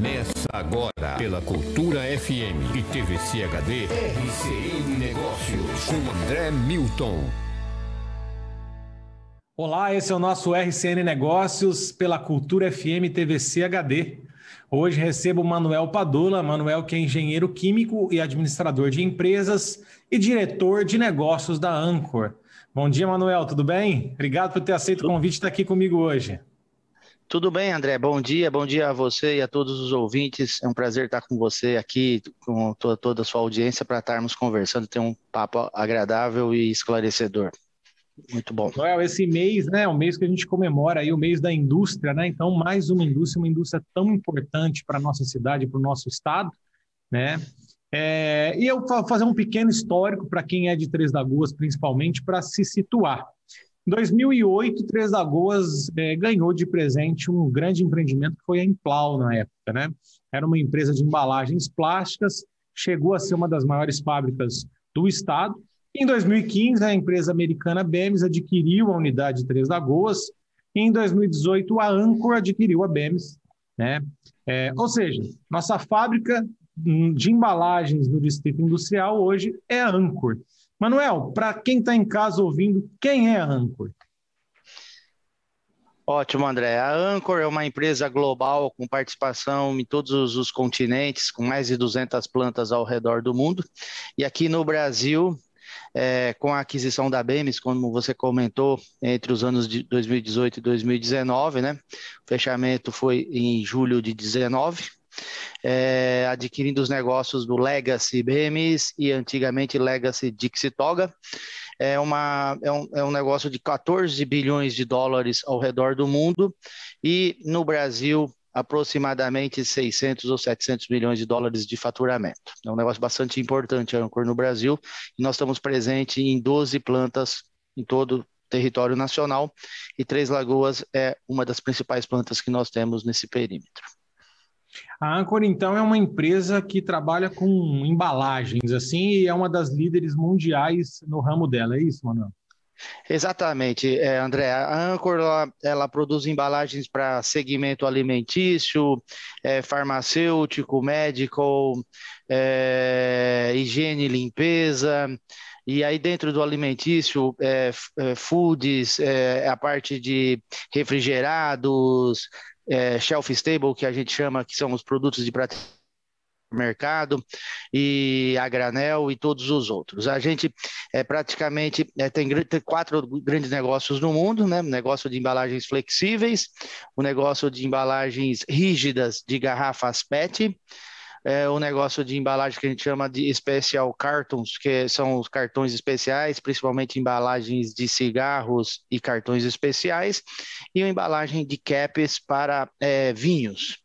Começa agora pela Cultura FM e TVC HD RCN Negócios com André Milton. Olá, esse é o nosso RCN Negócios pela Cultura FM TVC HD. Hoje recebo Manuel Padula. Manuel que é engenheiro químico e administrador de empresas e diretor de negócios da Ancor. Bom dia, Manuel, tudo bem? Obrigado por ter aceito o convite e estar aqui comigo hoje. Tudo bem, André. Bom dia, bom dia a você e a todos os ouvintes. É um prazer estar com você aqui, com toda a sua audiência, para estarmos conversando, ter um papo agradável e esclarecedor. Muito bom. Noel, esse mês, né, é o mês que a gente comemora aí, o mês da indústria, né? Então, mais uma indústria, uma indústria tão importante para a nossa cidade, para o nosso estado, né? É, e eu vou fazer um pequeno histórico para quem é de Três Lagoas, principalmente, para se situar. Em 2008, Três Lagoas é, ganhou de presente um grande empreendimento que foi a Implau na época. Né? Era uma empresa de embalagens plásticas, chegou a ser uma das maiores fábricas do estado. Em 2015, a empresa americana Bemis adquiriu a unidade Três Lagoas. E em 2018, a Anchor adquiriu a Bemis. Né? É, ou seja, nossa fábrica hum, de embalagens no Distrito Industrial hoje é a Anchor. Manuel, para quem está em casa ouvindo, quem é a Anchor? Ótimo, André. A Anchor é uma empresa global com participação em todos os continentes, com mais de 200 plantas ao redor do mundo. E aqui no Brasil, é, com a aquisição da BEMES, como você comentou, entre os anos de 2018 e 2019, né? O fechamento foi em julho de 19 é, adquirindo os negócios do Legacy BMs e antigamente Legacy Dixitoga. É, uma, é, um, é um negócio de 14 bilhões de dólares ao redor do mundo e no Brasil aproximadamente 600 ou 700 milhões de dólares de faturamento. É um negócio bastante importante, a Ancor, no Brasil, e nós estamos presentes em 12 plantas em todo o território nacional, e Três Lagoas é uma das principais plantas que nós temos nesse perímetro. A Anchor, então, é uma empresa que trabalha com embalagens, assim, e é uma das líderes mundiais no ramo dela, é isso, Manuel? Exatamente, é, André. A Anchor ela, ela produz embalagens para segmento alimentício, é, farmacêutico, médico, é, higiene e limpeza. E aí, dentro do alimentício, é, é foods, é, a parte de refrigerados, é, shelf stable, que a gente chama, que são os produtos de prateleira mercado e a granel e todos os outros. A gente é, praticamente é, tem, tem, quatro grandes negócios no mundo, né? Negócio de embalagens flexíveis, o negócio de embalagens rígidas de garrafas PET, é, o negócio de embalagem que a gente chama de special cartons, que são os cartões especiais, principalmente embalagens de cigarros e cartões especiais, e uma embalagem de caps para é, vinhos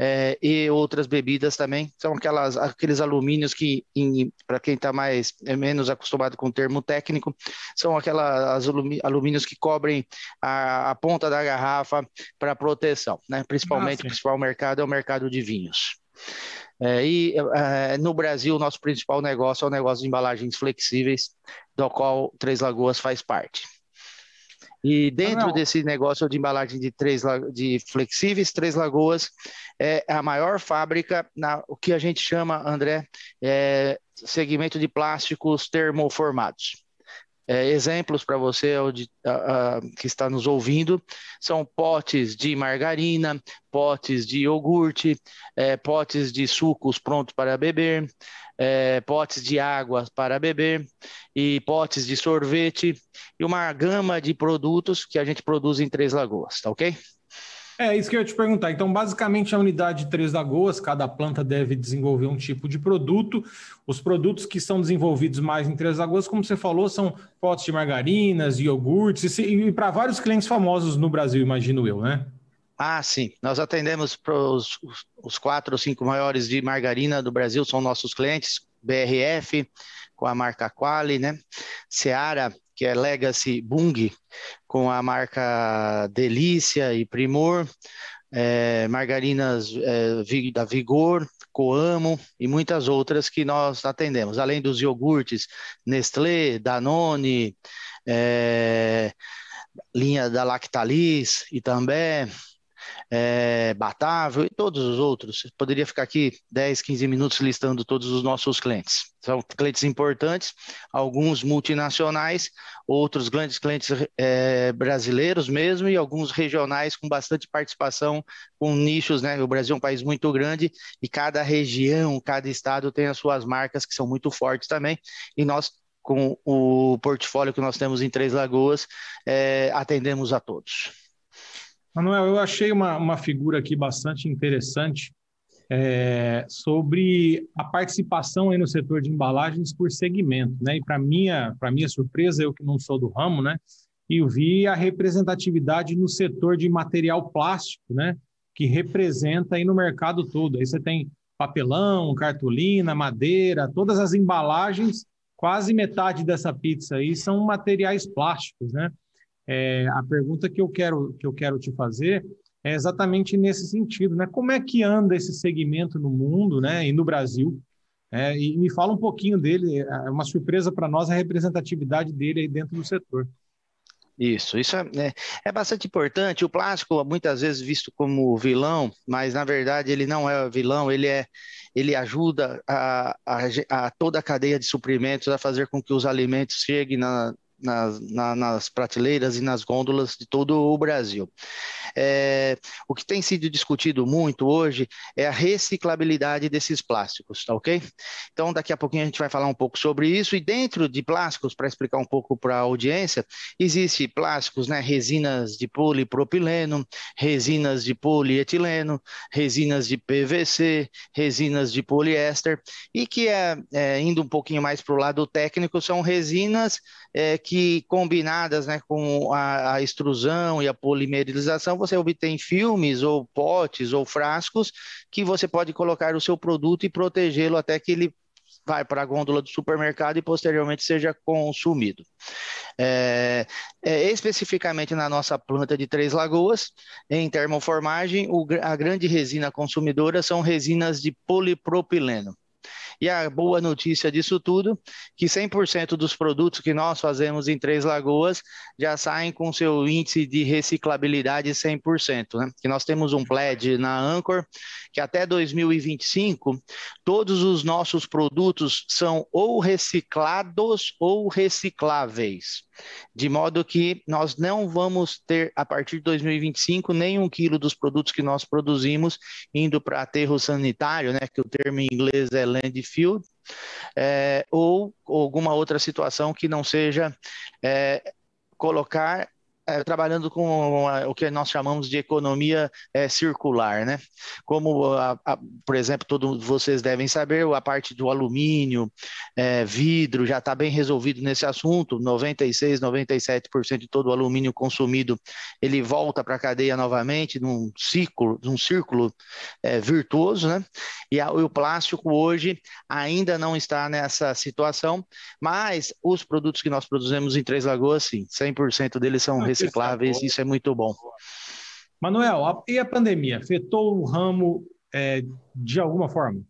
é, e outras bebidas também. São aquelas, aqueles alumínios que, para quem está mais é, menos acostumado com o termo técnico, são aquelas alumínios que cobrem a, a ponta da garrafa para proteção, né? principalmente Nossa. Ah, o principal mercado é o mercado de vinhos. É, e é, no Brasil, o nosso principal negócio é o negócio de embalagens flexíveis, do qual Três Lagoas faz parte. E dentro ah, desse negócio de embalagem de, três, de flexíveis, Três Lagoas é a maior fábrica, na, o que a gente chama, André, é, segmento de plásticos termoformados é, exemplos para você a, a, que está nos ouvindo são potes de margarina, potes de iogurte, é, potes de sucos prontos para beber, é, potes de água para beber e potes de sorvete e uma gama de produtos que a gente produz em Três Lagoas, tá ok? É isso que eu ia te perguntar. Então, basicamente, a unidade Três Lagoas, cada planta deve desenvolver um tipo de produto. Os produtos que são desenvolvidos mais em Três Lagoas, como você falou, são potes de margarinas, iogurtes, e, para vários clientes famosos no Brasil, imagino eu, né? Ah, sim. Nós atendemos para os, os quatro ou cinco maiores de margarina do Brasil, são nossos clientes, BRF, com a marca Quali, né? Seara, que é Legacy Bung, com a marca Delícia e Primor, é, margarinas é, da Vigor, Coamo e muitas outras que nós atendemos, além dos iogurtes Nestlé, Danone, é, linha da Lactalis, Itambé, é, Batável e todos os outros. Eu poderia ficar aqui 10, 15 minutos listando todos os nossos clientes. São clientes importantes, alguns multinacionais, outros grandes clientes é, brasileiros mesmo e alguns regionais com bastante participação com nichos, né? O Brasil é um país muito grande e cada região, cada estado tem as suas marcas que são muito fortes também. E nós com o portfólio que nós temos em Três Lagoas, é, atendemos a todos. Manuel, eu achei uma, uma figura aqui bastante interessante é, sobre a participação aí no setor de embalagens por segmento, né? E para minha, para minha surpresa, eu que não sou do ramo, né? E vi a representatividade no setor de material plástico, né? Que representa aí no mercado todo. Aí você tem papelão, cartolina, madeira, todas as embalagens, quase metade dessa pizza aí são materiais plásticos, né? É, a pergunta que eu, quero, que eu quero te fazer é exatamente nesse sentido, né? Como é que anda esse segmento no mundo, né? E no Brasil? É, e me fala um pouquinho dele. É, é uma surpresa para nós a representatividade dele aí dentro do setor. Isso, isso é, né, é, bastante importante. O plástico, muitas vezes visto como vilão, mas na verdade ele não é vilão, ele é ele ajuda a, a, a toda a cadeia de suprimentos a fazer com que os alimentos cheguem na, nas, na, nas prateleiras e nas gôndolas de todo o Brasil. É, o que tem sido discutido muito hoje é a reciclabilidade desses plásticos, tá ok? Então, daqui a pouquinho a gente vai falar um pouco sobre isso. E dentro de plásticos, para explicar um pouco para a audiência, existe plásticos, né? Resinas de polipropileno, resinas de polietileno, resinas de PVC, resinas de poliéster, e que é, é indo um pouquinho mais para o lado técnico, são resinas é, que combinadas né, com a, a, extrusão e a polimerização, você obtém filmes ou potes ou frascos que você pode colocar o seu produto e protegê-lo até que ele vai para a gôndola do supermercado e posteriormente seja consumido. É, é, especificamente na nossa planta de Três Lagoas, em termoformagem, o, a grande resina consumidora são resinas de polipropileno. E a boa notícia disso tudo, que 100% dos produtos que nós fazemos em Três Lagoas já saem com seu índice de reciclabilidade 100%, né? Que nós temos um pledge na Anchor que até 2025 todos os nossos produtos são ou reciclados ou recicláveis. De modo que nós não vamos ter, a partir de 2025, nenhum quilo dos produtos que nós produzimos indo para aterro sanitário, né, que o termo em inglês é landfill Field, é, eh, ou, alguma outra situação que não seja é, colocar é, trabalhando com o que nós chamamos de economia é, circular, né? Como, a, a, por exemplo, todos vocês devem saber, a parte do alumínio, é, vidro, já está bem resolvido nesse assunto. 96, 97% de todo o alumínio consumido ele volta para a cadeia novamente, num ciclo, num círculo é, virtuoso, né? E o plástico hoje ainda não está nessa situação, mas os produtos que nós produzimos em Três Lagoas, sim, 100% deles são reciclados ah, recicláveis, isso é muito bom. Manuel, a, e a pandemia afetou o ramo é, de alguma forma?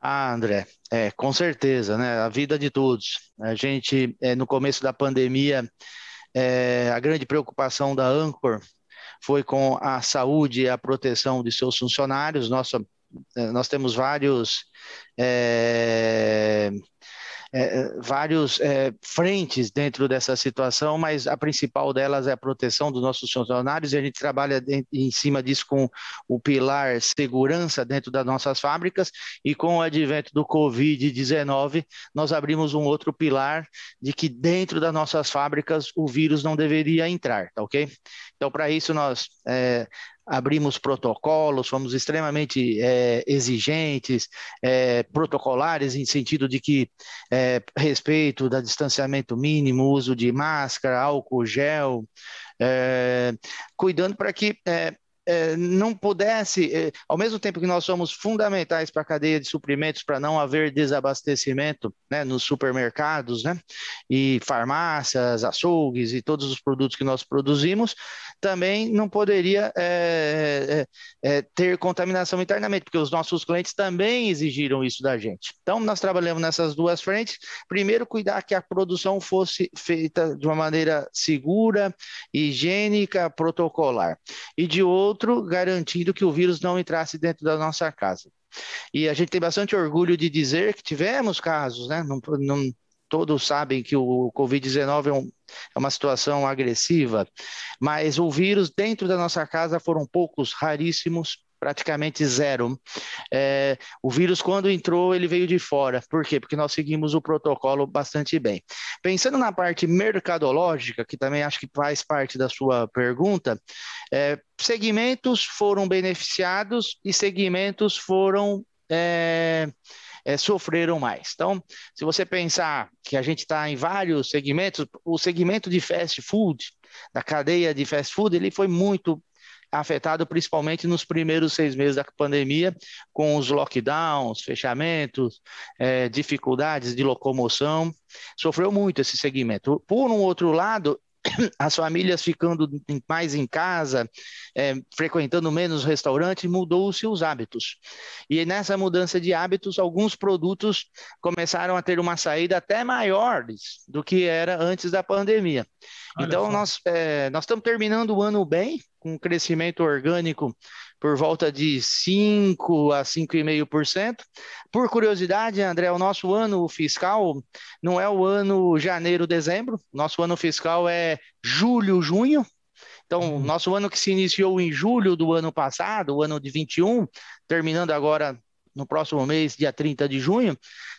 Ah, André, é, com certeza, né? A vida de todos. A gente, é, no começo da pandemia, é, a grande preocupação da Ancor foi com a saúde e a proteção de seus funcionários. Nossa, é, nós temos vários é, é, é, vários é, frentes dentro dessa situação, mas a principal delas é a proteção dos nossos funcionários e a gente trabalha em cima disso com o pilar segurança dentro das nossas fábricas e com o advento do Covid-19 nós abrimos um outro pilar de que dentro das nossas fábricas o vírus não deveria entrar, tá ok? Então para isso nós é, abrimos protocolos, fomos extremamente é, exigentes, é, protocolares, em sentido de que é, respeito da distanciamento mínimo, uso de máscara, álcool gel, é, cuidando para que é, é, não pudesse, é, ao mesmo tempo que nós somos fundamentais para a cadeia de suprimentos, para não haver desabastecimento né, nos supermercados, né, e farmácias, açougues e todos os produtos que nós produzimos, também não poderia é, é, é, ter contaminação internamente, porque os nossos clientes também exigiram isso da gente. Então, nós trabalhamos nessas duas frentes. Primeiro, cuidar que a produção fosse feita de uma maneira segura, higiênica, protocolar. E de outro, outro, garantindo que o vírus não entrasse dentro da nossa casa. E a gente tem bastante orgulho de dizer que tivemos casos, né? Não, não, todos sabem que o Covid-19 é, um, é, uma situação agressiva, mas o vírus dentro da nossa casa foram poucos, raríssimos, praticamente zero. É, o vírus, quando entrou, ele veio de fora. Por quê? Porque nós seguimos o protocolo bastante bem. Pensando na parte mercadológica, que também acho que faz parte da sua pergunta, é, segmentos foram beneficiados e segmentos foram. É, é, sofreram mais. Então, se você pensar que a gente está em vários segmentos, o segmento de fast food, da cadeia de fast food, ele foi muito afetado principalmente nos primeiros seis meses da pandemia, com os lockdowns, fechamentos, é, dificuldades de locomoção. Sofreu muito esse segmento. Por um outro lado, as famílias ficando mais em casa, é, frequentando menos restaurantes, mudou-se os hábitos. E nessa mudança de hábitos, alguns produtos começaram a ter uma saída até maiores do que era antes da pandemia. Olha então, nós, é, nós estamos terminando o ano bem, com crescimento orgânico por volta de 5 a 5,5%. Por curiosidade, André, o nosso ano fiscal não é o ano janeiro, dezembro, nosso ano fiscal é julho, junho. Então, uhum. nosso ano que se iniciou em julho do ano passado, o ano de 21, terminando agora no próximo mês, dia 30 de junho,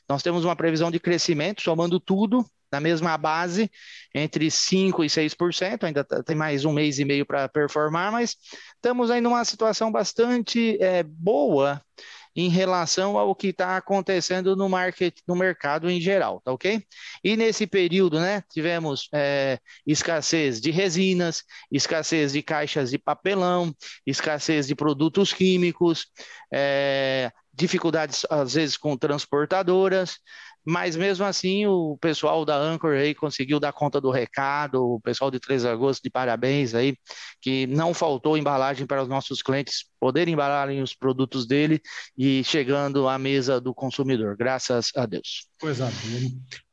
nós temos uma previsão de crescimento, somando tudo, na mesma base, entre 5% e 6%, ainda tem mais um mês e meio para performar, mas estamos aí numa situação bastante é, boa em relação ao que está acontecendo no, market, no mercado em geral, tá ok? E nesse período, né, tivemos é, escassez de resinas, escassez de caixas de papelão, escassez de produtos químicos, é, dificuldades às vezes com transportadoras, mas mesmo assim, o pessoal da Anchor aí conseguiu dar conta do recado, o pessoal de Três Agosto de parabéns aí, que não faltou embalagem para os nossos clientes poderem embalarem os produtos dele e chegando à mesa do consumidor. Graças a Deus. Pois é.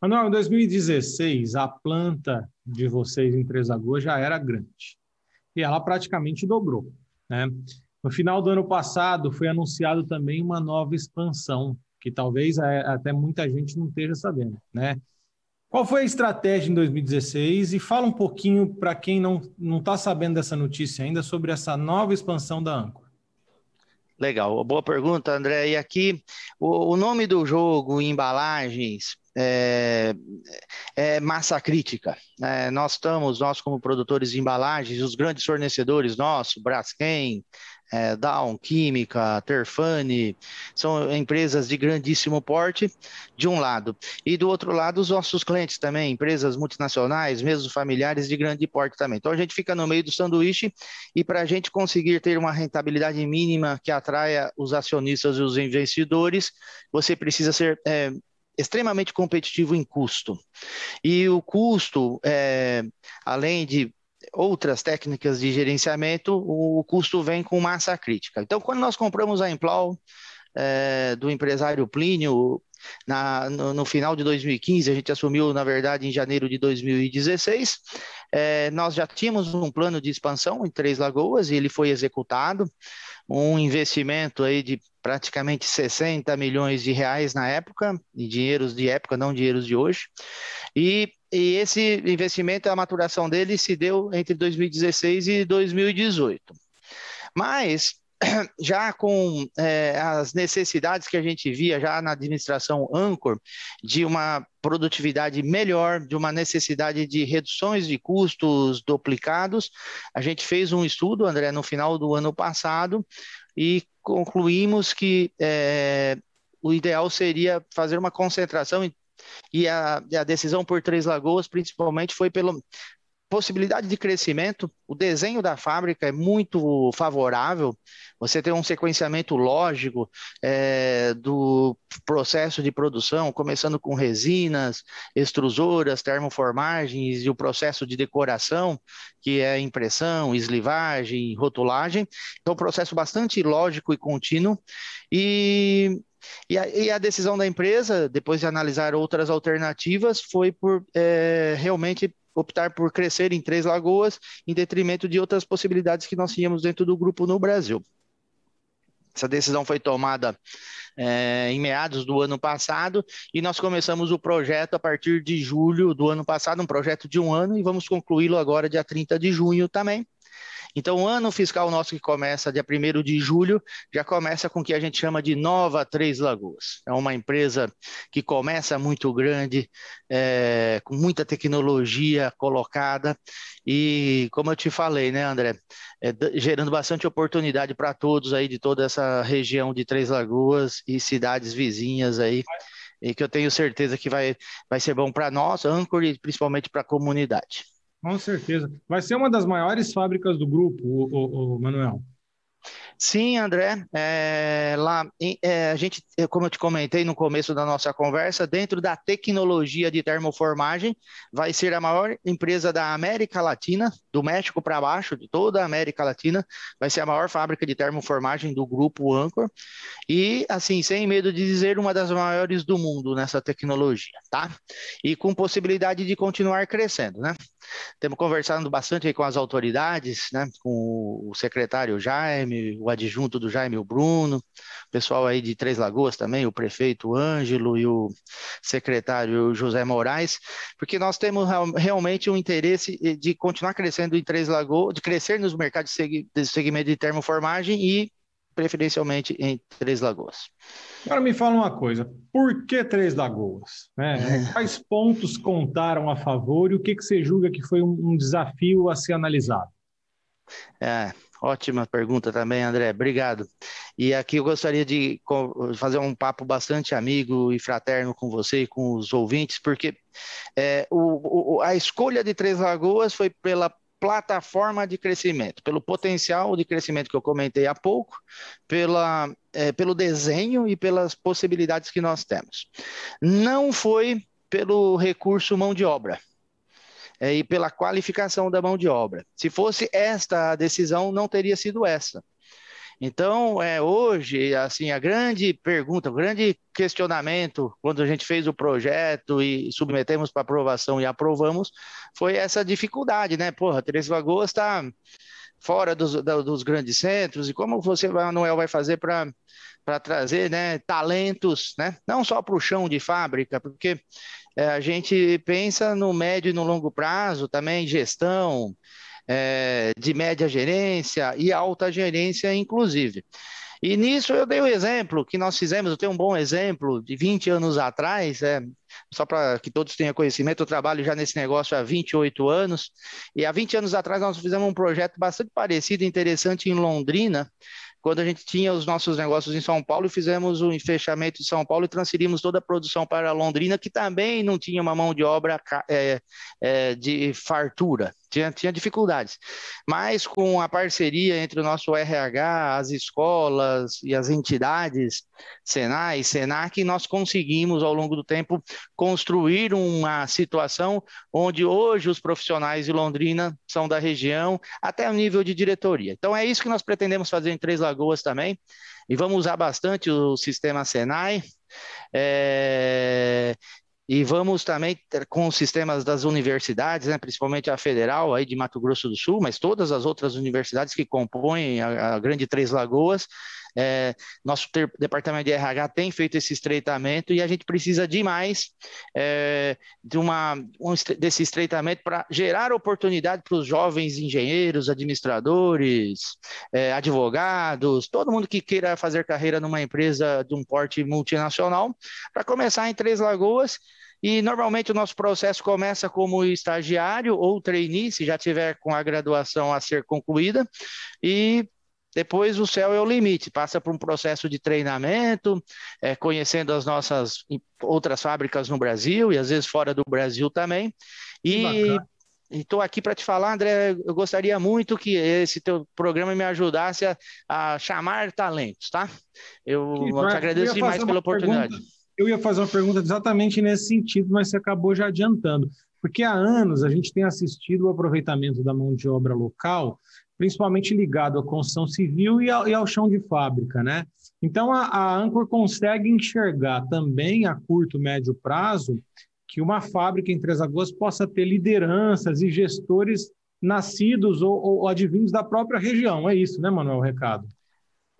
Manuel, em 2016, a planta de vocês em Três Agosto já era grande e ela praticamente dobrou, né? No final do ano passado, foi anunciado também uma nova expansão que talvez é, até muita gente não esteja sabendo, né? Qual foi a estratégia em 2016 e fala um pouquinho para quem não não está sabendo dessa notícia ainda sobre essa nova expansão da Anco? Legal, boa pergunta, André. E aqui o, o nome do jogo, embalagens, é, é, massa crítica. É, nós estamos, nós como produtores de embalagens, os grandes fornecedores nossos, Braskem, é, Down, Química, Terfane, são empresas de grandíssimo porte, de um lado. E do outro lado, os nossos clientes também, empresas multinacionais, mesmo familiares de grande porte também. Então a gente fica no meio do sanduíche e para a gente conseguir ter uma rentabilidade mínima que atraia os acionistas e os investidores, você precisa ser. É, extremamente competitivo em custo. E o custo, é, além de outras técnicas de gerenciamento, o custo vem com massa crítica. Então, quando nós compramos a implau é, do empresário Plínio, na, no, no, final de 2015, a gente assumiu, na verdade, em janeiro de 2016. É, nós já tínhamos um plano de expansão em Três Lagoas e ele foi executado, um investimento aí de praticamente 60 milhões de reais na época, em dinheiros de época, não dinheiros de hoje. E e esse investimento, a maturação dele se deu entre 2016 e 2018. Mas, já com é, as necessidades que a gente via já na administração Anchor, de uma produtividade melhor, de uma necessidade de reduções de custos duplicados, a gente fez um estudo, André, no final do ano passado, e concluímos que é, o ideal seria fazer uma concentração em e a, a decisão por Três Lagoas, principalmente, foi pela possibilidade de crescimento. O desenho da fábrica é muito favorável. Você tem um sequenciamento lógico é, do processo de produção, começando com resinas, extrusoras, termoformagens e o processo de decoração, que é impressão, eslivagem, rotulagem. Então, um processo bastante lógico e contínuo. E e a, e a, decisão da empresa, depois de analisar outras alternativas, foi por é, realmente optar por crescer em Três Lagoas, em detrimento de outras possibilidades que nós tínhamos dentro do grupo no Brasil. Essa decisão foi tomada é, em meados do ano passado e nós começamos o projeto a partir de julho do ano passado, um projeto de um ano, e vamos concluí-lo agora, dia 30 de junho também. Então, o ano fiscal nosso que começa dia 1 de julho já começa com o que a gente chama de Nova Três Lagoas. É uma empresa que começa muito grande, é, com muita tecnologia colocada e, como eu te falei, né, André, é, gerando bastante oportunidade para todos aí de toda essa região de Três Lagoas e cidades vizinhas aí e que eu tenho certeza que vai, vai ser bom para nós, Anchor, e principalmente para a comunidade. Com certeza. Vai ser uma das maiores fábricas do grupo, o, o, o Manuel. Sim, André. É, lá, é, a gente, é, como eu te comentei no começo da nossa conversa, dentro da tecnologia de termoformagem, vai ser a maior empresa da América Latina, do México para baixo, de toda a América Latina, vai ser a maior fábrica de termoformagem do grupo Anchor. E, assim, sem medo de dizer, uma das maiores do mundo nessa tecnologia, tá? E com possibilidade de continuar crescendo, né? Temos conversado bastante com as autoridades, né, com o secretário Jaime, o adjunto do Jaime, o Bruno, o pessoal aí de Três Lagoas também, o prefeito Ângelo e o secretário José Moraes, porque nós temos realmente um interesse de continuar crescendo em Três Lagoas, de crescer nos mercados de segmento de termoformagem e preferencialmente em Três Lagoas. Agora me fala uma coisa, por que Três Lagoas? Né? É. Quais pontos contaram a favor e o que, que você julga que foi um, um desafio a ser analisado? É, ótima pergunta também, André. Obrigado. E aqui eu gostaria de fazer um papo bastante amigo e fraterno com você e com os ouvintes, porque é, o, o, a escolha de Três Lagoas foi pela plataforma de crescimento, pelo potencial de crescimento que eu comentei há pouco, pela, é, pelo desenho e pelas possibilidades que nós temos. Não foi pelo recurso mão de obra é, e pela qualificação da mão de obra. Se fosse esta a decisão, não teria sido essa. Então, é, hoje, assim, a grande pergunta, o grande questionamento, quando a gente fez o projeto e submetemos para aprovação e aprovamos, foi essa dificuldade, né? Porra, Três Lagoas está fora dos, dos, grandes centros e como você, Manuel, vai fazer para para trazer né, talentos, né, não só para o chão de fábrica, porque é, a gente pensa no médio e no longo prazo também, gestão, é, de média gerência e alta gerência, inclusive. E nisso eu dei o um exemplo que nós fizemos, eu tenho um bom exemplo de 20 anos atrás, é, só para que todos tenham conhecimento, eu trabalho já nesse negócio há 28 anos, e há 20 anos atrás nós fizemos um projeto bastante parecido, interessante em Londrina, quando a gente tinha os nossos negócios em São Paulo e fizemos o um fechamento de São Paulo e transferimos toda a produção para Londrina, que também não tinha uma mão de obra é, é, de fartura tinha, tinha dificuldades. Mas com a parceria entre o nosso RH, as escolas e as entidades, Senai, Senac, nós conseguimos ao longo do tempo construir uma situação onde hoje os profissionais de Londrina são da região até o nível de diretoria. Então é isso que nós pretendemos fazer em Três Lagoas também. E vamos usar bastante o sistema Senai, é, e vamos também com os sistemas das universidades, né, principalmente a federal aí de Mato Grosso do Sul, mas todas as outras universidades que compõem a, a Grande Três Lagoas, é, nosso ter, departamento de RH tem feito esse estreitamento e a gente precisa demais é, de uma, um, desse estreitamento para gerar oportunidade para os jovens engenheiros, administradores, é, advogados, todo mundo que queira fazer carreira numa empresa de um porte multinacional, para começar em Três Lagoas. E normalmente o nosso processo começa como estagiário ou trainee, se já tiver com a graduação a ser concluída, e depois o céu é o limite, passa por um processo de treinamento, é, conhecendo as nossas outras fábricas no Brasil e às vezes fora do Brasil também. E estou aqui para te falar, André, eu gostaria muito que esse teu programa me ajudasse a, a chamar talentos, tá? Eu te agradeço demais pela oportunidade. Pergunta. Eu ia fazer uma pergunta exatamente nesse sentido, mas você acabou já adiantando. Porque há anos a gente tem assistido o aproveitamento da mão de obra local principalmente ligado à construção civil e ao, e ao chão de fábrica, né? Então, a, a Anchor consegue enxergar também a curto, médio prazo que uma fábrica em Três Lagoas possa ter lideranças e gestores nascidos ou, ou advindos da própria região. É isso, né, Manuel? O recado.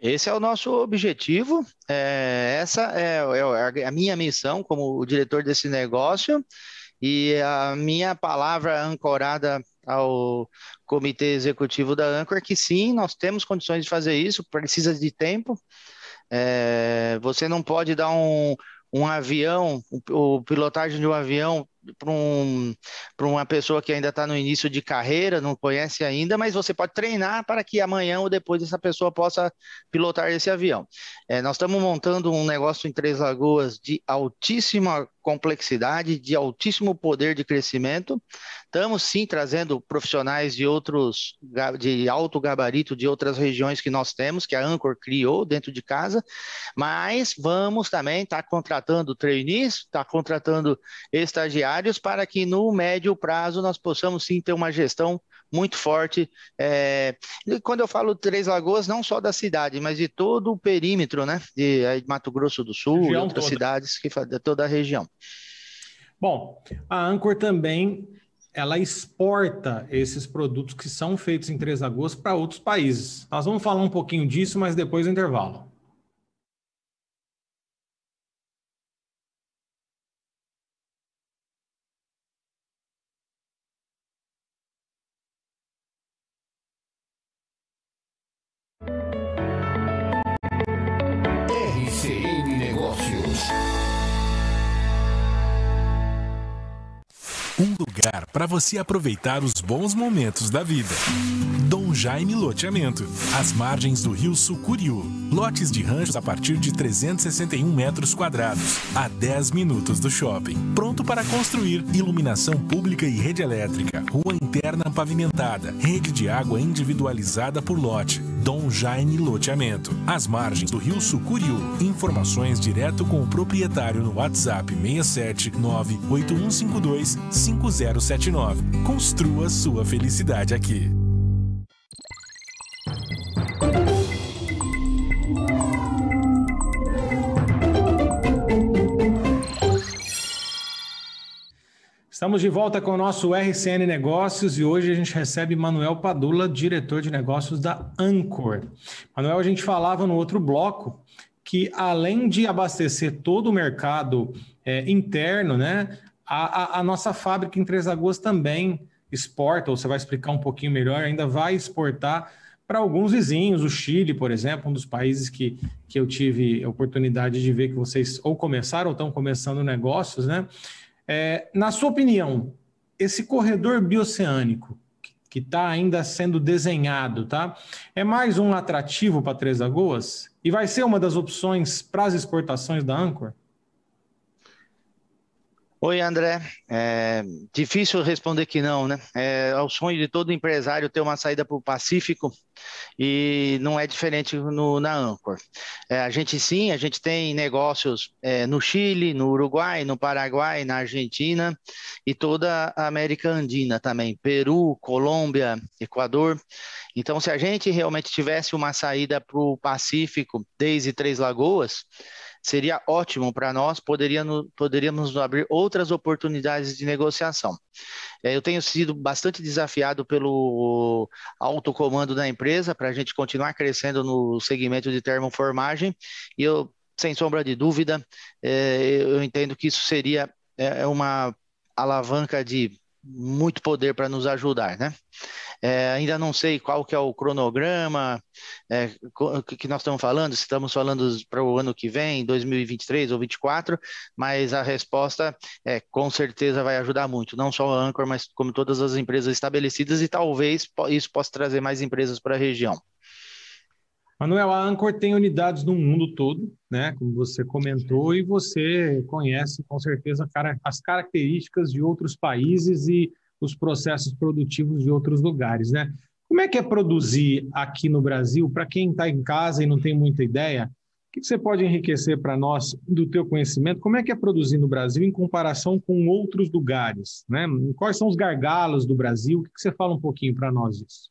Esse é o nosso objetivo, é, essa é, é, é a minha missão como diretor desse negócio e a minha palavra ancorada ao comitê executivo da Anchor que sim, nós temos condições de fazer isso, precisa de tempo. É, você não pode dar um, um avião, o pilotagem de um avião para um, uma pessoa que ainda está no início de carreira, não conhece ainda, mas você pode treinar para que amanhã ou depois essa pessoa possa pilotar esse avião. É, nós estamos montando um negócio em Três Lagoas de altíssima complexidade, de altíssimo poder de crescimento. Estamos sim trazendo profissionais de outros, de alto gabarito de outras regiões que nós temos, que a Anchor criou dentro de casa, mas vamos também estar tá contratando trainees, estar tá contratando estagiários para que no médio prazo nós possamos sim ter uma gestão muito forte. É, e quando eu falo Três Lagoas, não só da cidade, mas de todo o perímetro, né? De, de Mato Grosso do Sul, outras toda. cidades, que, de toda a região. Bom, a Anchor também ela exporta esses produtos que são feitos em Três Lagoas para outros países. Nós vamos falar um pouquinho disso, mas depois do intervalo. RCM Negócios. Um lugar para você aproveitar os bons momentos da vida. Dom Jaime Loteamento, às margens do Rio Sucuriú. Lotes de ranchos a partir de 361 metros quadrados, a 10 minutos do shopping. Pronto para construir, iluminação pública e rede elétrica, rua interna pavimentada, rede de água individualizada por lote, Dom Jaime Loteamento, às margens do Rio Sucuriú. Informações direto com o proprietário no WhatsApp 67981525079. Construa sua felicidade aqui. Estamos de volta com o nosso RCN Negócios e hoje a gente recebe Manuel Padula, diretor de negócios da Anchor. Manuel, a gente falava no outro bloco que além de abastecer todo o mercado é, interno, né, a, a, a, nossa fábrica em Três Lagoas também exporta, ou você vai explicar um pouquinho melhor, ainda vai exportar para alguns vizinhos, o Chile, por exemplo, um dos países que, que eu tive a oportunidade de ver que vocês ou começaram ou estão começando negócios, né? É, na sua opinião, esse corredor bioceânico que está ainda sendo desenhado, tá? É mais um atrativo para Três Lagoas e vai ser uma das opções para as exportações da Ancor? Oi, André. É difícil responder que não, né? É, é o sonho de todo empresário ter uma saída para o Pacífico e não é diferente no, na Anchor. É, a gente sim, a gente tem negócios é, no Chile, no Uruguai, no Paraguai, na Argentina e toda a América Andina também, Peru, Colômbia, Equador. Então, se a gente realmente tivesse uma saída para o Pacífico desde Três Lagoas, seria ótimo para nós, poderíamos, poderíamos abrir outras oportunidades de negociação. É, eu tenho sido bastante desafiado pelo alto comando da empresa para a gente continuar crescendo no segmento de termoformagem e eu, sem sombra de dúvida, é, eu entendo que isso seria é, uma alavanca de muito poder para nos ajudar, né? É, ainda não sei qual que é o cronograma é, que nós estamos falando, se estamos falando para o ano que vem, 2023 ou 2024, mas a resposta é com certeza vai ajudar muito, não só a Anchor, mas como todas as empresas estabelecidas e talvez isso possa trazer mais empresas para a região. Manuel, a Anchor tem unidades no mundo todo, né? Como você comentou, e você conhece com certeza as características de outros países e os processos produtivos de outros lugares, né? Como é que é produzir aqui no Brasil? Para quem está em casa e não tem muita ideia, o que você pode enriquecer para nós do teu conhecimento? Como é que é produzir no Brasil em comparação com outros lugares? Né? Quais são os gargalos do Brasil? O que você fala um pouquinho para nós disso?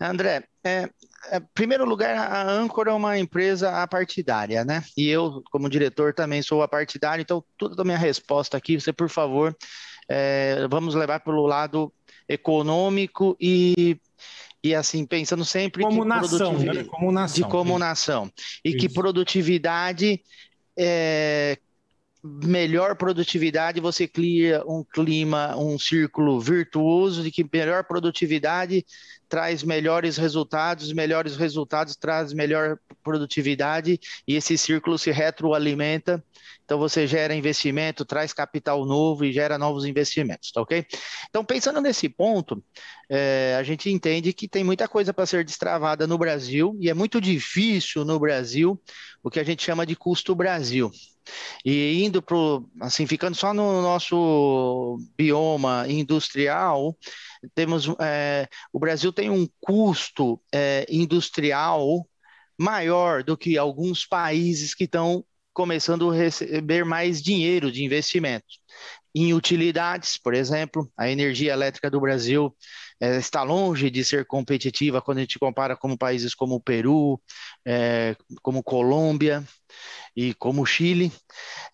André, é, é, em primeiro lugar, a Ancora é uma empresa apartidária, né? E eu, como diretor, também sou apartidário, então toda a minha resposta aqui, você, por favor, é, vamos levar pelo lado econômico e e assim pensando sempre como nação, né? como nação, de como nação e Isso. que produtividade é, melhor produtividade, você cria um clima, um círculo virtuoso de que melhor produtividade traz melhores resultados, melhores resultados traz melhor produtividade e esse círculo se retroalimenta. Então você gera investimento, traz capital novo e gera novos investimentos, tá ok? Então pensando nesse ponto, é, a gente entende que tem muita coisa para ser destravada no Brasil e é muito difícil no Brasil o que a gente chama de custo Brasil. E indo para assim, ficando só no nosso bioma industrial, temos é, o Brasil tem um custo é, industrial maior do que alguns países que estão começando a receber mais dinheiro de investimento em utilidades, por exemplo, a energia elétrica do Brasil é, está longe de ser competitiva quando a gente compara com países como o Peru, é, como Colômbia e como Chile.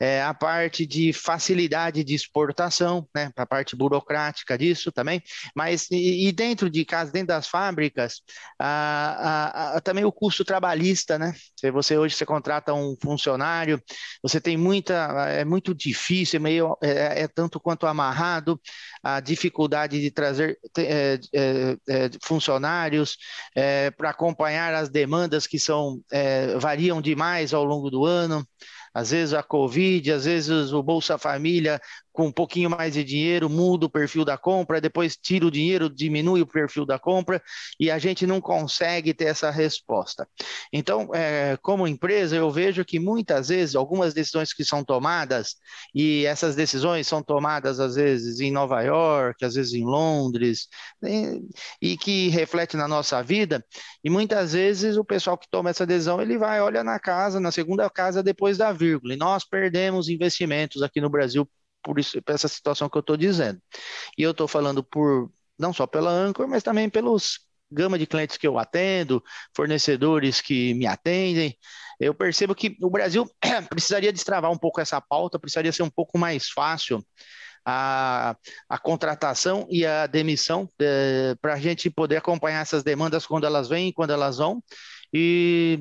É, a parte de facilidade de exportação, né, a parte burocrática disso também, mas e, e dentro de casa, dentro das fábricas, a, a, a, também o custo trabalhista, né? Se você hoje você contrata um funcionário, você tem muita, é muito difícil, é meio é, é tanto quanto amarrado, a dificuldade de trazer é, é, é, funcionários é, para acompanhar as demandas que são é, variam demais ao longo do ano às vezes a Covid, às vezes o Bolsa Família com um pouquinho mais de dinheiro, muda o perfil da compra, depois tira o dinheiro, diminui o perfil da compra e a gente não consegue ter essa resposta. Então, é, como empresa, eu vejo que muitas vezes algumas decisões que são tomadas, e essas decisões são tomadas às vezes em Nova York, às vezes em Londres, e, né, e que reflete na nossa vida, e muitas vezes o pessoal que toma essa decisão, ele vai, olha na casa, na segunda casa depois da vírgula, e nós perdemos investimentos aqui no Brasil por, isso, por essa situação que eu estou dizendo. E eu estou falando por não só pela Anchor, mas também pelos gama de clientes que eu atendo, fornecedores que me atendem. Eu percebo que o Brasil precisaria destravar um pouco essa pauta, precisaria ser um pouco mais fácil a, a contratação e a demissão de, eh, para a gente poder acompanhar essas demandas quando elas vêm e quando elas vão. E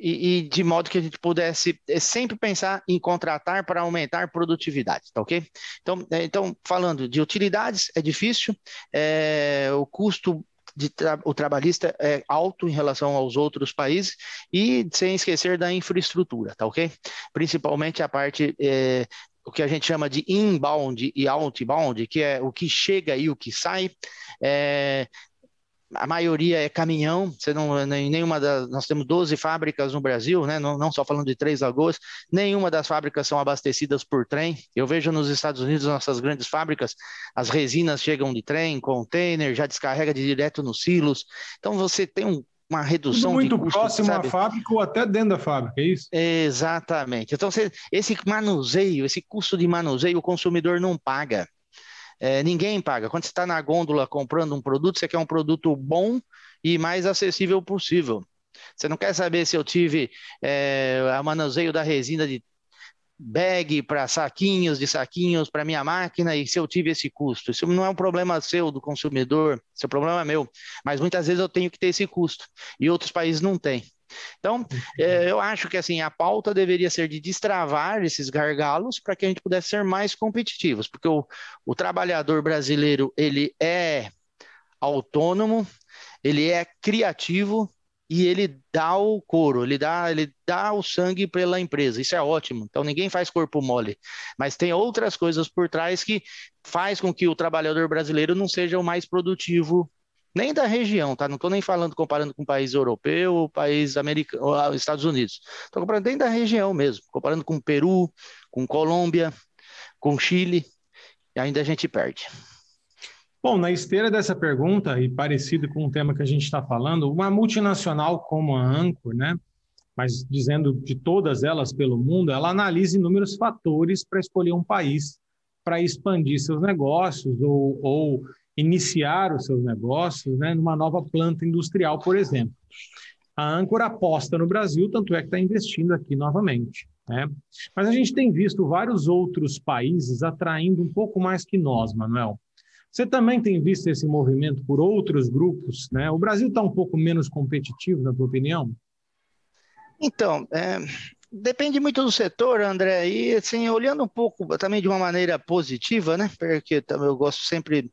e, e, de modo que a gente pudesse eh, sempre pensar em contratar para aumentar produtividade, tá ok? Então, eh, então falando de utilidades, é difícil, é, o custo Tra o trabalhista é alto em relação aos outros países e sem esquecer da infraestrutura, tá ok? Principalmente a parte é, o que a gente chama de inbound e outbound, que é o que chega e o que sai, é, a maioria é caminhão, você não, nenhuma das, nós temos 12 fábricas no Brasil, né? não, não só falando de Três Lagoas, nenhuma das fábricas são abastecidas por trem. Eu vejo nos Estados Unidos, nossas grandes fábricas, as resinas chegam de trem, container, já descarrega de direto nos silos. Então você tem um uma redução Tudo muito de custo, próximo sabe? à fábrica ou até dentro da fábrica, é isso? Exatamente. Então, esse manuseio, esse custo de manuseio, o consumidor não paga. É, ninguém paga. Quando você está na gôndola comprando um produto, você quer um produto bom e mais acessível possível. Você não quer saber se eu tive é, a manuseio da resina de bag para saquinhos, de saquinhos para minha máquina e se eu tive esse custo. Isso não é um problema seu, do consumidor, seu é problema é meu, mas muitas vezes eu tenho que ter esse custo e outros países não têm. Então, uhum. eh, eu acho que assim a pauta deveria ser de destravar esses gargalos para que a gente pudesse ser mais competitivos, porque o, o trabalhador brasileiro ele é autônomo, ele é criativo e ele dá o couro, ele dá, ele dá o sangue pela empresa. Isso é ótimo. Então ninguém faz corpo mole, mas tem outras coisas por trás que faz com que o trabalhador brasileiro não seja o mais produtivo nem da região, tá? Não estou nem falando comparando com o país europeu ou país ah, americano, Estados Unidos. Estou comparando nem da região mesmo, comparando com Peru, com Colômbia, com Chile, e ainda a gente perde. Bom, na esteira dessa pergunta, e parecido com o tema que a gente está falando, uma multinacional como a Anchor, né, mas dizendo de todas elas pelo mundo, ela analisa inúmeros fatores para escolher um país para expandir seus negócios ou, ou iniciar os seus negócios né, numa nova planta industrial, por exemplo. A Ancora aposta no Brasil, tanto é que está investindo aqui novamente. Né? Mas a gente tem visto vários outros países atraindo um pouco mais que nós, Manuel. Você também tem visto esse movimento por outros grupos, né? O Brasil está um pouco menos competitivo, na tua opinião? Então, é, Depende muito do setor, André, e assim, olhando um pouco também de uma maneira positiva, né? Porque também eu gosto sempre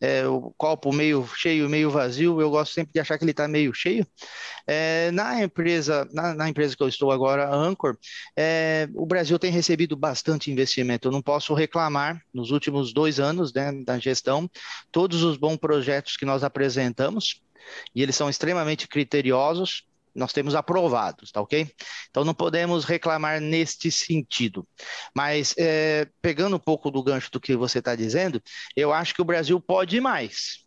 é, o copo meio cheio, meio vazio, eu gosto sempre de achar que ele está meio cheio. É, na empresa, na, na, empresa que eu estou agora, a Anchor, é, o Brasil tem recebido bastante investimento. Eu não posso reclamar nos últimos dois anos né, da gestão, todos os bons projetos que nós apresentamos, e eles são extremamente criteriosos nós temos aprovados, tá ok? Então não podemos reclamar neste sentido. Mas é, pegando um pouco do gancho do que você está dizendo, eu acho que o Brasil pode mais.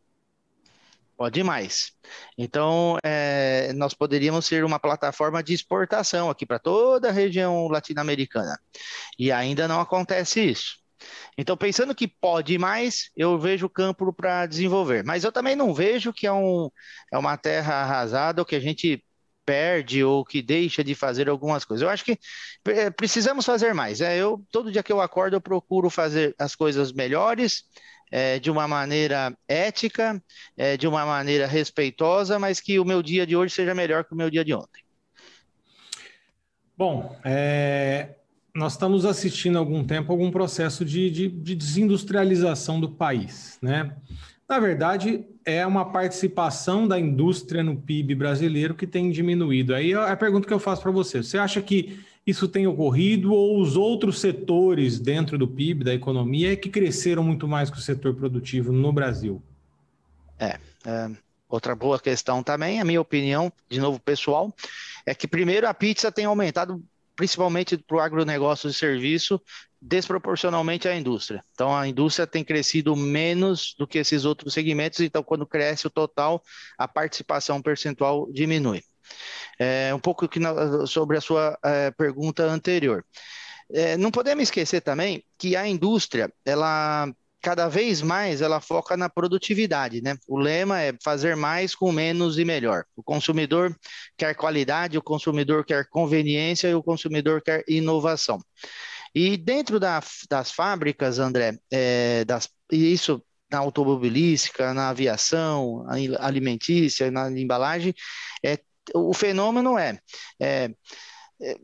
Pode mais. Então, é, nós poderíamos ser uma plataforma de exportação aqui para toda a região latino-americana. E ainda não acontece isso. Então, pensando que pode mais, eu vejo campo para desenvolver. Mas eu também não vejo que é, um, é uma terra arrasada ou que a gente perde ou que deixa de fazer algumas coisas. Eu acho que eh, precisamos fazer mais. É, eu todo dia que eu acordo eu procuro fazer as coisas melhores. É, de uma maneira ética, é, de uma maneira respeitosa, mas que o meu dia de hoje seja melhor que o meu dia de ontem. Bom, é, nós estamos assistindo há algum tempo algum processo de, de, de desindustrialização do país, né? na verdade, é uma participação da indústria no PIB brasileiro que tem diminuído. Aí é a pergunta que eu faço para você: você acha que isso tem ocorrido ou os outros setores dentro do PIB, da economia, é que cresceram muito mais que o setor produtivo no Brasil? É. é outra boa questão também, a minha opinião, de novo pessoal, é que primeiro a pizza tem aumentado principalmente para o agronegócio de serviço, desproporcionalmente à indústria. Então, a indústria tem crescido menos do que esses outros segmentos, então, quando cresce o total, a participação percentual diminui. É, um pouco sobre a sua é, pergunta anterior. É, não podemos esquecer também que a indústria, ela cada vez mais ela foca na produtividade, né? O lema é fazer mais com menos e melhor. O consumidor quer qualidade, o consumidor quer conveniência e o consumidor quer inovação. E dentro da, das fábricas, André, é, das, isso na automobilística, na aviação, alimentícia, na embalagem, é, o fenômeno é, é, é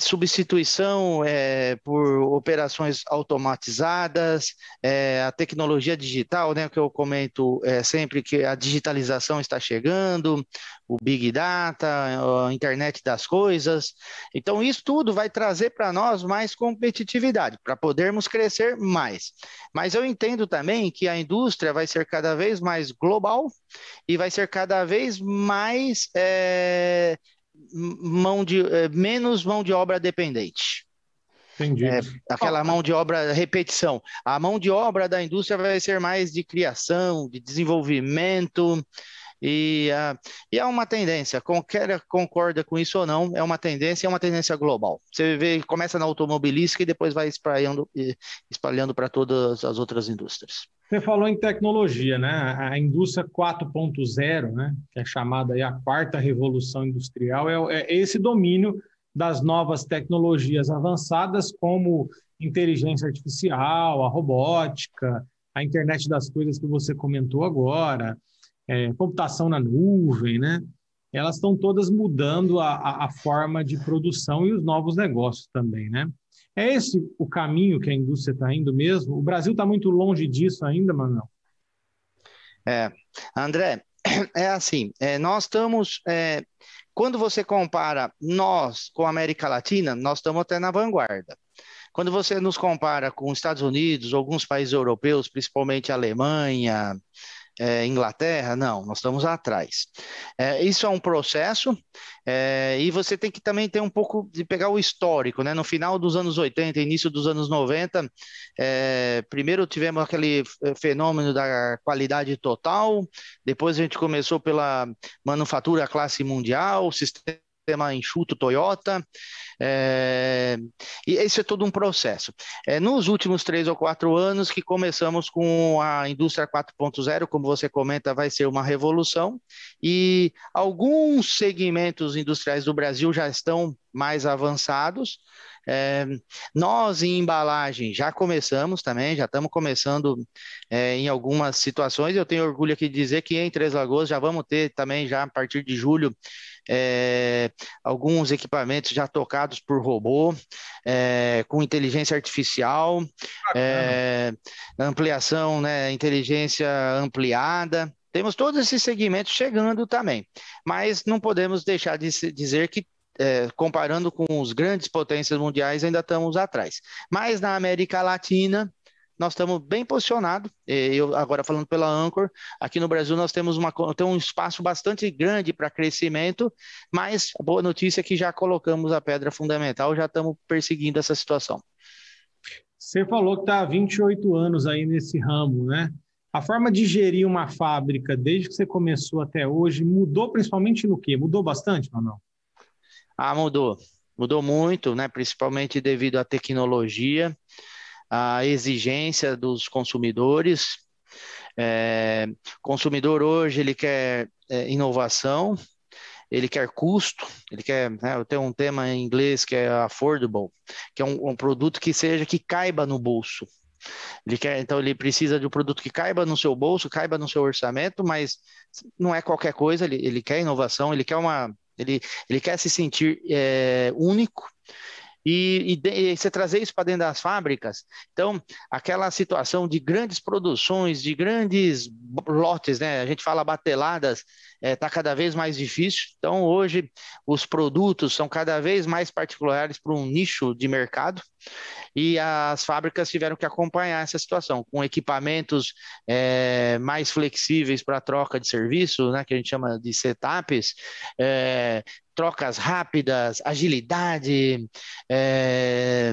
substituição é, por operações automatizadas, é, a tecnologia digital, né, que eu comento é, sempre que a digitalização está chegando, o Big Data, a internet das coisas. Então, isso tudo vai trazer para nós mais competitividade, para podermos crescer mais. Mas eu entendo também que a indústria vai ser cada vez mais global e vai ser cada vez mais é, mão de é, menos mão de obra dependente. Entendi. É, aquela mão de obra repetição. A mão de obra da indústria vai ser mais de criação, de desenvolvimento, e, uh, e é uma tendência, qualquer concorda com isso ou não, é uma tendência, é uma tendência global. Você vê, começa na automobilística e depois vai espalhando espalhando para todas as outras indústrias. Você falou em tecnologia, né? A indústria 4.0, né? que é chamada aí a quarta revolução industrial, é, é esse domínio das novas tecnologias avançadas, como inteligência artificial, a robótica, a internet das coisas que você comentou agora, é, computação na nuvem, né? Elas estão todas mudando a, a, forma de produção e os novos negócios também, né? É esse o caminho que a indústria está indo mesmo? O Brasil está muito longe disso ainda, Manuel? É, André, é assim, é, nós estamos... É, quando você compara nós com a América Latina, nós estamos até na vanguarda. Quando você nos compara com os Estados Unidos, alguns países europeus, principalmente a Alemanha, é, Inglaterra, não, nós estamos atrás. É, isso é um processo é, e você tem que também ter um pouco de pegar o histórico, né? No final dos anos 80, início dos anos 90, é, primeiro tivemos aquele é, fenômeno da qualidade total, depois a gente começou pela manufatura classe mundial, sistema sistema enxuto Toyota, é, e esse é todo um processo. É, nos últimos três ou quatro anos que começamos com a indústria 4.0, como você comenta, vai ser uma revolução, e alguns segmentos industriais do Brasil já estão mais avançados. É, nós em embalagem já começamos também, já estamos começando é, em algumas situações. Eu tenho orgulho aqui de dizer que em Três Lagoas já vamos ter também, já a partir de julho, é, alguns equipamentos já tocados por robô, é, com inteligência artificial, é, ampliação, né, inteligência ampliada. Temos todos esses segmentos chegando também, mas não podemos deixar de dizer que é, comparando com os grandes potências mundiais, ainda estamos atrás. Mas na América Latina, nós estamos bem posicionados. Eu agora falando pela Anchor, aqui no Brasil nós temos uma, tem um espaço bastante grande para crescimento, mas a boa notícia é que já colocamos a pedra fundamental, já estamos perseguindo essa situação. Você falou que está há 28 anos aí nesse ramo, né? A forma de gerir uma fábrica, desde que você começou até hoje, mudou principalmente no quê? Mudou bastante ou não? Ah, mudou. Mudou muito, né? principalmente devido à tecnologia, à exigência dos consumidores. É, consumidor hoje ele quer é, inovação, ele quer custo, ele quer. Né, eu tenho um tema em inglês que é affordable, que é um, um produto que seja que caiba no bolso. Ele quer, então ele precisa de um produto que caiba no seu bolso, caiba no seu orçamento, mas não é qualquer coisa. Ele, ele quer inovação, ele quer uma ele, ele quer se sentir é, único e, e, e, você trazer isso para dentro das fábricas. Então, aquela situação de grandes produções, de grandes lotes, né? A gente fala bateladas, está é, tá cada vez mais difícil. Então, hoje, os produtos são cada vez mais particulares para um nicho de mercado e as fábricas tiveram que acompanhar essa situação com equipamentos é, mais flexíveis para troca de serviço, né, que a gente chama de setups, é, trocas rápidas, agilidade, é,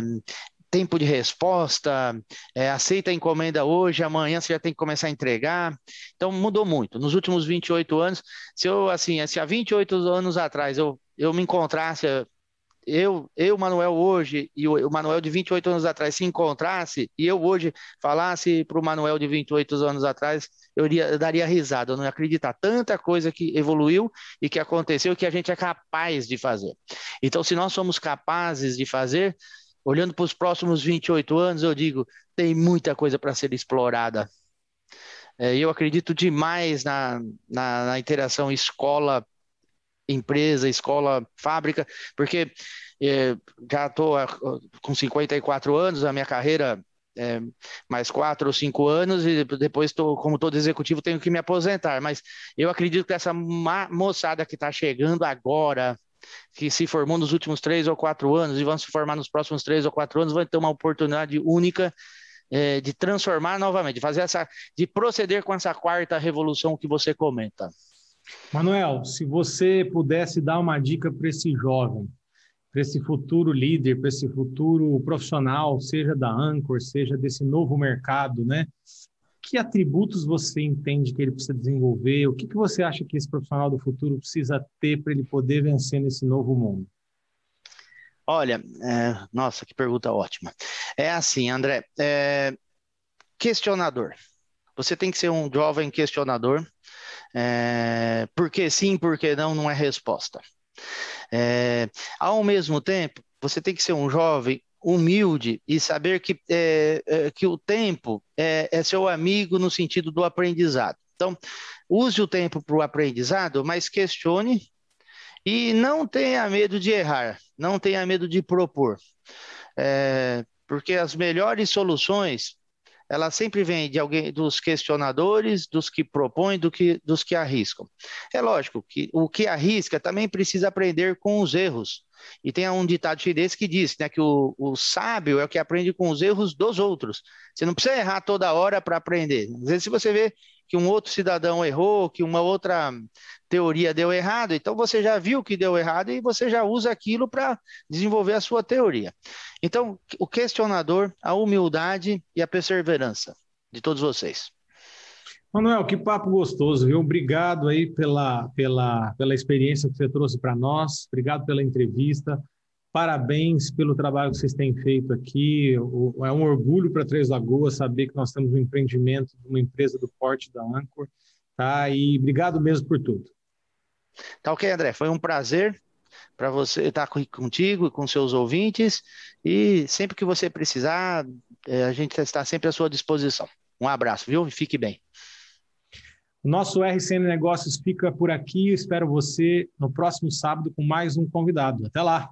tempo de resposta, é, aceita a encomenda hoje, amanhã você já tem que começar a entregar. Então mudou muito. Nos últimos 28 anos, se eu assim, se há 28 anos atrás eu, eu me encontrasse, eu, eu, Manuel, hoje, e o, o Manuel de 28 anos atrás se encontrasse, e eu hoje falasse para o Manuel de 28 anos atrás, eu, iria, eu daria risada, eu não ia acreditar. Tanta coisa que evoluiu e que aconteceu que a gente é capaz de fazer. Então, se nós somos capazes de fazer, Olhando para os próximos 28 anos, eu digo, tem muita coisa para ser explorada. É, eu acredito demais na, na, na interação escola empresa, escola, fábrica, porque é, já estou com 54 anos, a minha carreira é, mais quatro ou cinco anos, e depois, tô, como todo executivo, tenho que me aposentar. Mas eu acredito que essa moçada que está chegando agora, que se formou nos últimos três ou quatro anos e vão se formar nos próximos três ou quatro anos, vão ter uma oportunidade única é, de transformar novamente, fazer essa, de proceder com essa quarta revolução que você comenta. Manuel, se você pudesse dar uma dica para esse jovem, para esse futuro líder, para esse futuro profissional, seja da Anchor, seja desse novo mercado, né? que atributos você entende que ele precisa desenvolver? O que, que você acha que esse profissional do futuro precisa ter para ele poder vencer nesse novo mundo? Olha, é, nossa, que pergunta ótima. É assim, André, é, questionador. Você tem que ser um jovem questionador. É, porque sim, porque não, não é resposta. É, ao mesmo tempo, você tem que ser um jovem humilde e saber que, é, é, que o tempo é, é seu amigo no sentido do aprendizado. Então, use o tempo para o aprendizado, mas questione e não tenha medo de errar, não tenha medo de propor, é, porque as melhores soluções ela sempre vem de alguém dos questionadores, dos que propõem, do que, dos que arriscam. É lógico que o que arrisca também precisa aprender com os erros. E tem um ditado chinês que diz né, que o, o sábio é o que aprende com os erros dos outros. Você não precisa errar toda hora para aprender. Às vezes, se você vê que um outro cidadão errou, que uma outra teoria deu errado, então você já viu que deu errado e você já usa aquilo para desenvolver a sua teoria. Então, o questionador, a humildade e a perseverança de todos vocês. Manuel, que papo gostoso, viu? Obrigado aí pela, pela, pela experiência que você trouxe para nós, obrigado pela entrevista. Parabéns pelo trabalho que vocês têm feito aqui. É um orgulho para Três Lagoas saber que nós temos um empreendimento de uma empresa do porte da Anchor. Tá? E obrigado mesmo por tudo. Tá ok, André. Foi um prazer para você estar contigo e com seus ouvintes. E sempre que você precisar, é, a gente está sempre à sua disposição. Um abraço, viu? E fique bem. Nosso RCN Negócios fica por aqui. Espero você no próximo sábado com mais um convidado. Até lá!